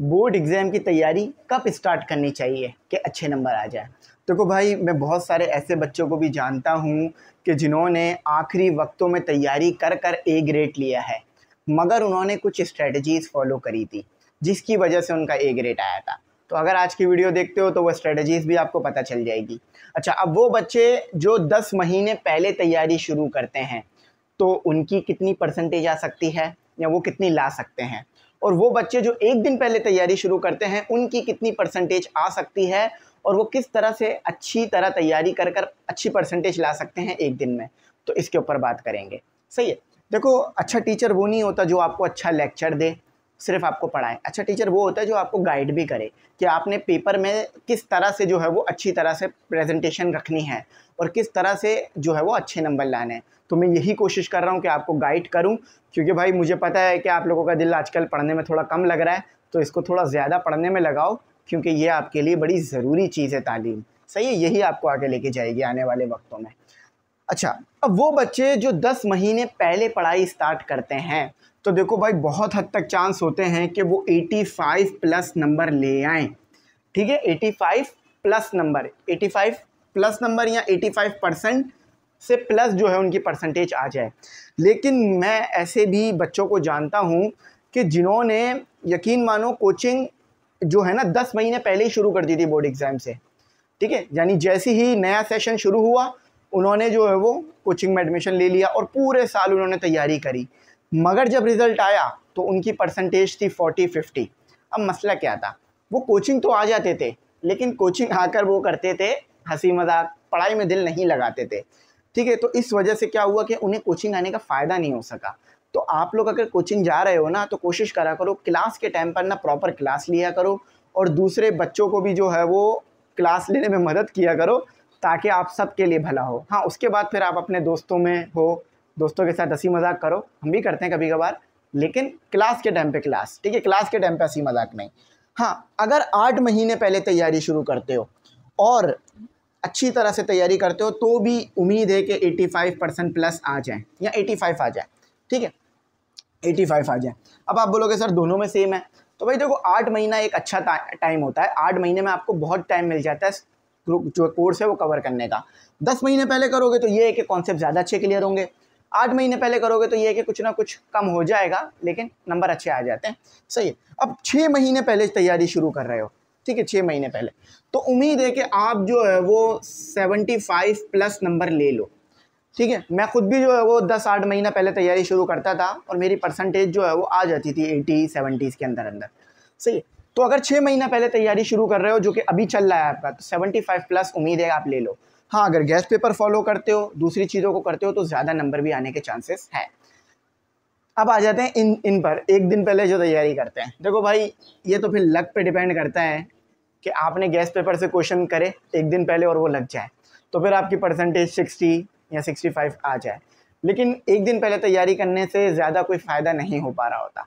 board exam की तैयारी कब स्टार्ट करनी चाहिए कि अच्छे नंबर आ जाए देखो तो भाई मैं बहुत सारे ऐसे बच्चों को भी जानता हूँ कि जिन्होंने आखिरी वक्तों में तैयारी कर कर ए ग्रेड लिया है मगर उन्होंने कुछ स्ट्रेटजीज़ फॉलो करी थी जिसकी वजह से उनका ए ग्रेड आया था तो अगर आज की वीडियो देखते हो तो वो स्ट्रेटजीज़ भी आपको पता चल जाएगी अच्छा अब वो बच्चे जो दस महीने पहले तैयारी शुरू करते हैं तो उनकी कितनी परसेंटेज आ सकती है या वो कितनी ला सकते हैं और वो बच्चे जो एक दिन पहले तैयारी शुरू करते हैं उनकी कितनी परसेंटेज आ सकती है और वो किस तरह से अच्छी तरह तैयारी कर कर अच्छी परसेंटेज ला सकते हैं एक दिन में तो इसके ऊपर बात करेंगे सही है देखो अच्छा टीचर वो नहीं होता जो आपको अच्छा लेक्चर दे सिर्फ आपको पढ़ाएं अच्छा टीचर वो होता है जो आपको गाइड भी करे कि आपने पेपर में किस तरह से जो है वो अच्छी तरह से प्रेजेंटेशन रखनी है और किस तरह से जो है वो अच्छे नंबर लाने हैं तो मैं यही कोशिश कर रहा हूँ कि आपको गाइड करूँ क्योंकि भाई मुझे पता है कि आप लोगों का दिल आजकल पढ़ने में थोड़ा कम लग रहा है तो इसको थोड़ा ज़्यादा पढ़ने में लगाओ क्योंकि ये आपके लिए बड़ी ज़रूरी चीज़ है तालीम सही है यही आपको आगे लेके जाएगी आने वाले वक्तों में अच्छा अब वो बच्चे जो दस महीने पहले पढ़ाई स्टार्ट करते हैं तो देखो भाई बहुत हद तक चांस होते हैं कि वो 85 प्लस नंबर ले आए ठीक है 85 प्लस नंबर 85 प्लस नंबर या 85 परसेंट से प्लस जो है उनकी परसेंटेज आ जाए लेकिन मैं ऐसे भी बच्चों को जानता हूँ कि जिन्होंने यकीन मानो कोचिंग जो है ना दस महीने पहले ही शुरू कर दी थी बोर्ड एग्ज़ाम से ठीक है यानी जैसे ही नया सेशन शुरू हुआ उन्होंने जो है वो कोचिंग में एडमिशन ले लिया और पूरे साल उन्होंने तैयारी करी मगर जब रिज़ल्ट आया तो उनकी परसेंटेज थी फोर्टी फिफ्टी अब मसला क्या था वो कोचिंग तो आ जाते थे लेकिन कोचिंग आकर वो करते थे हंसी मजाक पढ़ाई में दिल नहीं लगाते थे ठीक है तो इस वजह से क्या हुआ कि उन्हें कोचिंग आने का फ़ायदा नहीं हो सका तो आप लोग अगर कोचिंग जा रहे हो ना तो कोशिश करा करो क्लास के टाइम पर ना प्रॉपर क्लास लिया करो और दूसरे बच्चों को भी जो है वो क्लास लेने में मदद किया करो ताकि आप सबके लिए भला हो हाँ उसके बाद फिर आप अपने दोस्तों में हो दोस्तों के साथ हंसी मजाक करो हम भी करते हैं कभी कभार लेकिन क्लास के टाइम पे क्लास ठीक है क्लास के टाइम पे हंसी मजाक नहीं हाँ अगर आठ महीने पहले तैयारी शुरू करते हो और अच्छी तरह से तैयारी करते हो तो भी उम्मीद है कि 85 परसेंट प्लस आ जाए या 85 आ जाए ठीक है 85 आ जाए अब आप बोलोगे सर दोनों में सेम है तो भाई देखो आठ महीना एक अच्छा टाइम होता है आठ महीने में आपको बहुत टाइम मिल जाता है जो कोर्स है वो कवर करने का दस महीने पहले करोगे तो ये है कि कॉन्सेप्ट ज़्यादा अच्छे क्लियर होंगे आठ महीने पहले करोगे तो ये है कि कुछ ना कुछ कम हो जाएगा लेकिन नंबर अच्छे आ जाते हैं सही है अब छः महीने पहले तैयारी शुरू कर रहे हो ठीक है छः महीने पहले तो उम्मीद है कि आप जो है वो सेवेंटी फाइव प्लस नंबर ले लो ठीक है मैं खुद भी जो है वो दस आठ महीना पहले तैयारी शुरू करता था और मेरी परसेंटेज जो है वो आ जाती थी एटी सेवेंटीज़ के अंदर अंदर सही है तो अगर छः महीना पहले तैयारी शुरू कर रहे हो जो कि अभी चल रहा है आपका तो सेवेंटी फाइव प्लस उम्मीद है आप ले लो हाँ अगर गैस पेपर फॉलो करते हो दूसरी चीज़ों को करते हो तो ज़्यादा नंबर भी आने के चांसेस हैं अब आ जाते हैं इन इन पर एक दिन पहले जो तैयारी करते हैं देखो भाई ये तो फिर लक पे डिपेंड करता है कि आपने गैस पेपर से क्वेश्चन करे एक दिन पहले और वो लग जाए तो फिर आपकी परसेंटेज सिक्सटी या सिक्सटी फाइव आ जाए लेकिन एक दिन पहले तैयारी करने से ज़्यादा कोई फ़ायदा नहीं हो पा रहा होता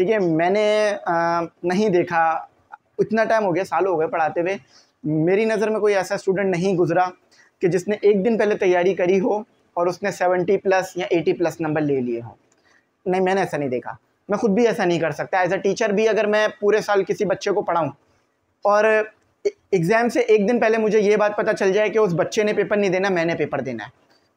ठीक है मैंने आ, नहीं देखा इतना टाइम हो गया सालों हो गए पढ़ाते हुए मेरी नज़र में कोई ऐसा स्टूडेंट नहीं गुजरा कि जिसने एक दिन पहले तैयारी करी हो और उसने सेवेंटी प्लस या एटी प्लस नंबर ले लिए हो नहीं मैंने ऐसा नहीं देखा मैं खुद भी ऐसा नहीं कर सकता एज अ टीचर भी अगर मैं पूरे साल किसी बच्चे को पढ़ाऊँ और एग्ज़ाम से एक दिन पहले मुझे ये बात पता चल जाए कि उस बच्चे ने पेपर नहीं देना मैंने पेपर देना है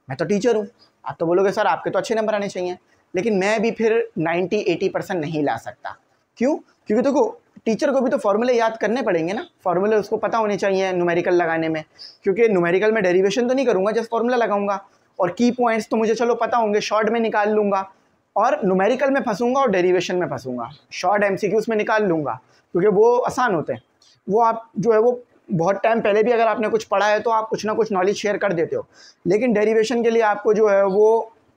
मैं तो टीचर हूँ आप तो बोलोगे सर आपके तो अच्छे नंबर आने चाहिए लेकिन मैं भी फिर 90 80 परसेंट नहीं ला सकता क्यों क्योंकि देखो तो टीचर को भी तो फॉर्मूले याद करने पड़ेंगे ना फॉर्मूले उसको पता होने चाहिए न्यूमेरिकल लगाने में क्योंकि न्यूमेरिकल में डेरिवेशन तो नहीं करूँगा जस्ट फॉर्मूला लगाऊंगा और की पॉइंट्स तो मुझे चलो पता होंगे शॉर्ट में निकाल लूँगा और न्यूमेरिकल में फंसूंगा और डेरीवेशन में फंसूंगा शॉर्ट एम में निकाल लूँगा क्योंकि वो आसान होते हैं वो आप जो है वो बहुत टाइम पहले भी अगर आपने कुछ पढ़ा है तो आप कुछ ना कुछ नॉलेज शेयर कर देते हो लेकिन डेरिवेशन के लिए आपको जो है वो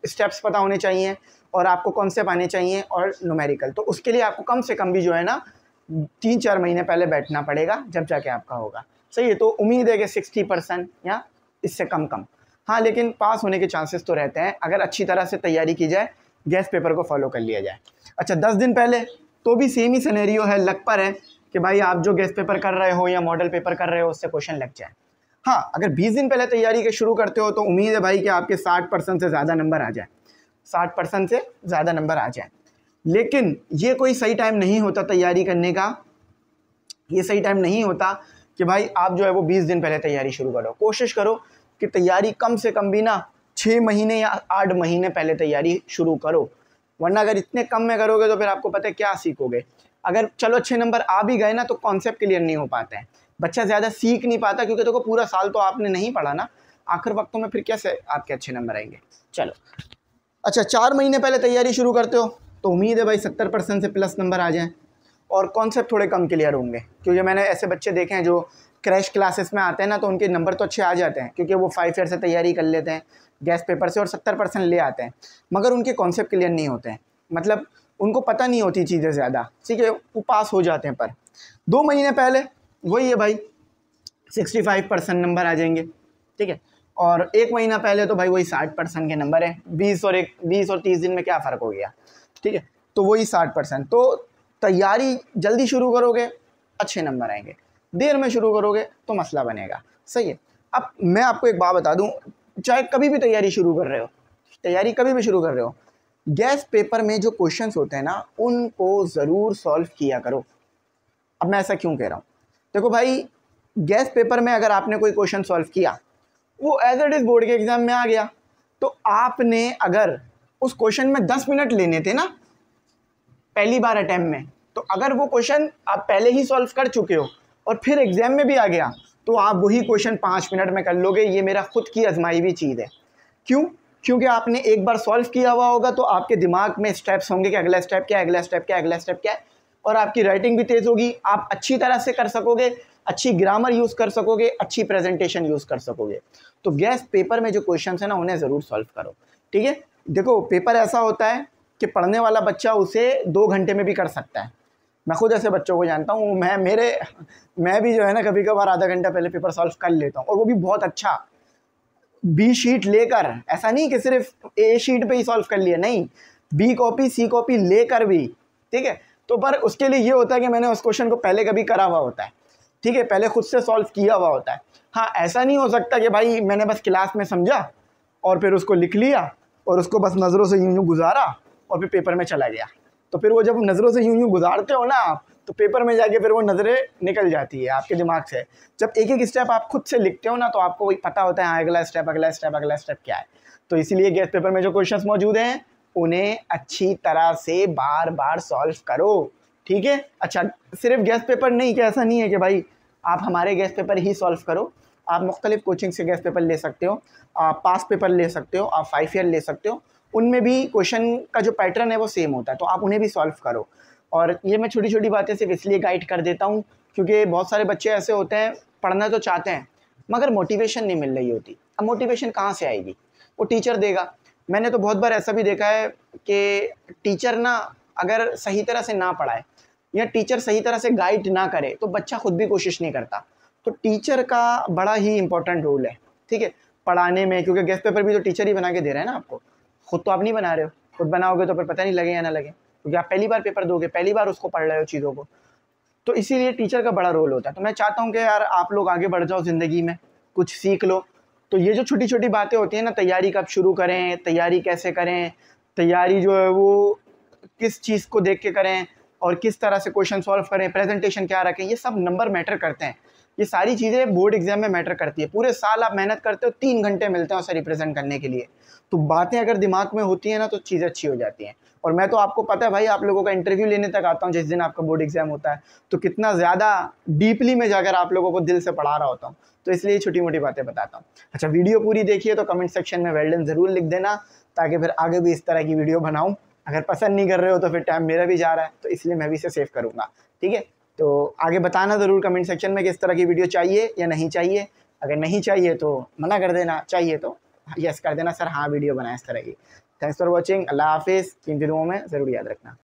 स्टेप्स पता होने चाहिए और आपको कौन से पाने चाहिए और नोमेरिकल तो उसके लिए आपको कम से कम भी जो है ना तीन चार महीने पहले बैठना पड़ेगा जब जाके आपका होगा सही है तो उम्मीद है कि सिक्सटी परसेंट या इससे कम कम हाँ लेकिन पास होने के चांसेस तो रहते हैं अगर अच्छी तरह से तैयारी की जाए गैस पेपर को फॉलो कर लिया जाए अच्छा दस दिन पहले तो भी सेम ही सिनेरियो है लग पर है कि भाई आप जो गैस पेपर कर रहे हो या मॉडल पेपर कर रहे हो उससे क्वेश्चन लग जाए हाँ अगर बीस दिन पहले तैयारी के शुरू करते हो तो उम्मीद है भाई कि आपके साठ परसेंट से ज़्यादा नंबर आ जाए साठ परसेंट से ज़्यादा नंबर आ जाए लेकिन ये कोई सही टाइम नहीं होता तैयारी करने का ये सही टाइम नहीं होता कि भाई आप जो है वो बीस दिन पहले तैयारी शुरू करो कोशिश करो कि तैयारी कम से कम भी ना छः महीने या आठ महीने पहले तैयारी शुरू करो वरना अगर इतने कम में करोगे तो फिर आपको पता है क्या सीखोगे अगर चलो अच्छे नंबर आ भी गए ना तो कॉन्सेप्ट क्लियर नहीं हो पाते हैं बच्चा ज़्यादा सीख नहीं पाता क्योंकि देखो तो पूरा साल तो आपने नहीं पढ़ा ना आखिर वक्तों में फिर कैसे आपके अच्छे नंबर आएंगे चलो अच्छा चार महीने पहले तैयारी शुरू करते हो तो उम्मीद है भाई सत्तर परसेंट से प्लस नंबर आ जाएँ और कॉन्सेप्ट थोड़े कम क्लियर होंगे क्योंकि मैंने ऐसे बच्चे देखे हैं जो क्रैश क्लासेस में आते हैं ना तो उनके नंबर तो अच्छे आ जाते हैं क्योंकि वो फाइव ईयर से तैयारी कर लेते हैं गैस पेपर से और सत्तर परसेंट ले आते हैं मगर उनके कॉन्सेप्ट क्लियर नहीं होते हैं मतलब उनको पता नहीं होती चीज़ें ज़्यादा ठीक है वो पास हो जाते हैं पर दो महीने पहले वही है भाई सिक्सटी फाइव परसेंट नंबर आ जाएंगे ठीक है और एक महीना पहले तो भाई वही साठ परसेंट के नंबर है बीस और एक बीस और तीस दिन में क्या फ़र्क हो गया ठीक है तो वही साठ परसेंट तो तैयारी जल्दी शुरू करोगे अच्छे नंबर आएंगे देर में शुरू करोगे तो मसला बनेगा सही है अब मैं आपको एक बात बता दूँ चाहे कभी भी तैयारी शुरू कर रहे हो तैयारी कभी भी शुरू कर रहे हो गैस पेपर में जो क्वेश्चंस होते हैं ना उनको ज़रूर सॉल्व किया करो अब मैं ऐसा क्यों कह रहा हूँ देखो भाई गैस पेपर में अगर आपने कोई क्वेश्चन सॉल्व किया वो एज एट इज़ बोर्ड के एग्ज़ाम में आ गया तो आपने अगर उस क्वेश्चन में दस मिनट लेने थे ना पहली बार अटैम्प में तो अगर वो क्वेश्चन आप पहले ही सॉल्व कर चुके हो और फिर एग्ज़ाम में भी आ गया तो आप वही क्वेश्चन पाँच मिनट में कर लोगे ये मेरा ख़ुद की आजमाई हुई चीज़ है क्यों क्योंकि आपने एक बार सॉल्व किया हुआ होगा तो आपके दिमाग में स्टेप्स होंगे कि अगला स्टेप क्या अगला स्टेप क्या अगला स्टेप क्या है और आपकी राइटिंग भी तेज़ होगी आप अच्छी तरह से कर सकोगे अच्छी ग्रामर यूज़ कर सकोगे अच्छी प्रेजेंटेशन यूज़ कर सकोगे तो गैस पेपर में जो क्वेश्चन है ना उन्हें ज़रूर सॉल्व करो ठीक है देखो पेपर ऐसा होता है कि पढ़ने वाला बच्चा उसे दो घंटे में भी कर सकता है मैं खुद ऐसे बच्चों को जानता हूँ मैं मेरे मैं भी जो है ना कभी कभार आधा घंटा पहले पेपर सॉल्व कर लेता हूँ और वो भी बहुत अच्छा बी शीट लेकर ऐसा नहीं कि सिर्फ ए शीट पे ही सॉल्व कर लिया नहीं बी कॉपी सी कॉपी लेकर भी ठीक है तो पर उसके लिए ये होता है कि मैंने उस क्वेश्चन को पहले कभी करा हुआ होता है ठीक है पहले खुद से सॉल्व किया हुआ होता है हाँ ऐसा नहीं हो सकता कि भाई मैंने बस क्लास में समझा और फिर उसको लिख लिया और उसको बस नज़रों से यूं यूं गुजारा और फिर पेपर में चला गया तो फिर वो जब नज़रों से यूं यूं गुजारते हो ना आप तो पेपर में जाके फिर वो नज़रें निकल जाती है आपके दिमाग से जब एक एक स्टेप आप खुद से लिखते हो ना तो आपको पता होता है हाँ अगला स्टेप अगला स्टेप अगला स्टेप क्या है तो इसीलिए गेस्ट पेपर में जो क्वेश्चन मौजूद हैं उन्हें अच्छी तरह से बार बार सॉल्व करो ठीक है अच्छा सिर्फ गेस्ट पेपर नहीं कि ऐसा नहीं है कि भाई आप हमारे गेस्ट पेपर ही सॉल्व करो आप मुख्तलिफ कोचिंग से गेस्ट पेपर ले सकते हो आप पास पेपर ले सकते हो आप फाइव ईयर ले सकते हो उनमें भी क्वेश्चन का जो पैटर्न है वो सेम होता है तो आप उन्हें भी सॉल्व करो और ये मैं छोटी छोटी बातें सिर्फ इसलिए गाइड कर देता हूँ क्योंकि बहुत सारे बच्चे ऐसे होते हैं पढ़ना तो चाहते हैं मगर मोटिवेशन नहीं मिल रही होती अब मोटिवेशन कहाँ से आएगी वो टीचर देगा मैंने तो बहुत बार ऐसा भी देखा है कि टीचर ना अगर सही तरह से ना पढ़ाए या टीचर सही तरह से गाइड ना करे तो बच्चा खुद भी कोशिश नहीं करता तो टीचर का बड़ा ही इंपॉर्टेंट रोल है ठीक है पढ़ाने में क्योंकि गेस्ट पेपर भी तो टीचर ही बना के दे रहे हैं ना आपको खुद तो आप नहीं बना रहे हो खुद बनाओगे तो फिर पता नहीं लगे या ना लगे क्योंकि आप पहली बार पेपर दोगे पहली बार उसको पढ़ रहे हो चीज़ों को तो इसीलिए टीचर का बड़ा रोल होता है तो मैं चाहता हूँ कि यार आप लोग आगे बढ़ जाओ ज़िंदगी में कुछ सीख लो तो ये जो छोटी छोटी बातें होती हैं ना तैयारी कब शुरू करें तैयारी कैसे करें तैयारी जो है वो किस चीज़ को देख के करें और किस तरह से क्वेश्चन सॉल्व करें प्रेजेंटेशन क्या रखें ये सब नंबर मैटर करते हैं ये सारी चीज़ें बोर्ड एग्जाम में मैटर करती है पूरे साल आप मेहनत करते हो तीन घंटे मिलते हैं उसे रिप्रेजेंट करने के लिए तो बातें अगर दिमाग में होती हैं ना तो चीज़ें अच्छी हो जाती हैं और मैं तो आपको पता है भाई आप लोगों का इंटरव्यू लेने तक आता हूँ जिस दिन आपका बोर्ड एग्जाम होता है तो कितना ज़्यादा डीपली में जाकर आप लोगों को दिल से पढ़ा रहा होता हूँ तो इसलिए छोटी मोटी बातें बताता हूँ अच्छा वीडियो पूरी देखिए तो कमेंट सेक्शन में वेल्डन ज़रूर लिख देना ताकि फिर आगे भी इस तरह की वीडियो बनाऊँ अगर पसंद नहीं कर रहे हो तो फिर टाइम मेरा भी जा रहा है तो इसलिए मैं भी इसे सेव करूँगा ठीक है तो आगे बताना ज़रूर कमेंट सेक्शन में किस तरह की वीडियो चाहिए या नहीं चाहिए अगर नहीं चाहिए तो मना कर देना चाहिए तो यस कर देना सर हाँ वीडियो बनाए इस तरह की थैंक्स फॉर वॉचिंग अल्लाह हाफिज़ कीमती दिनों में ज़रूर याद रखना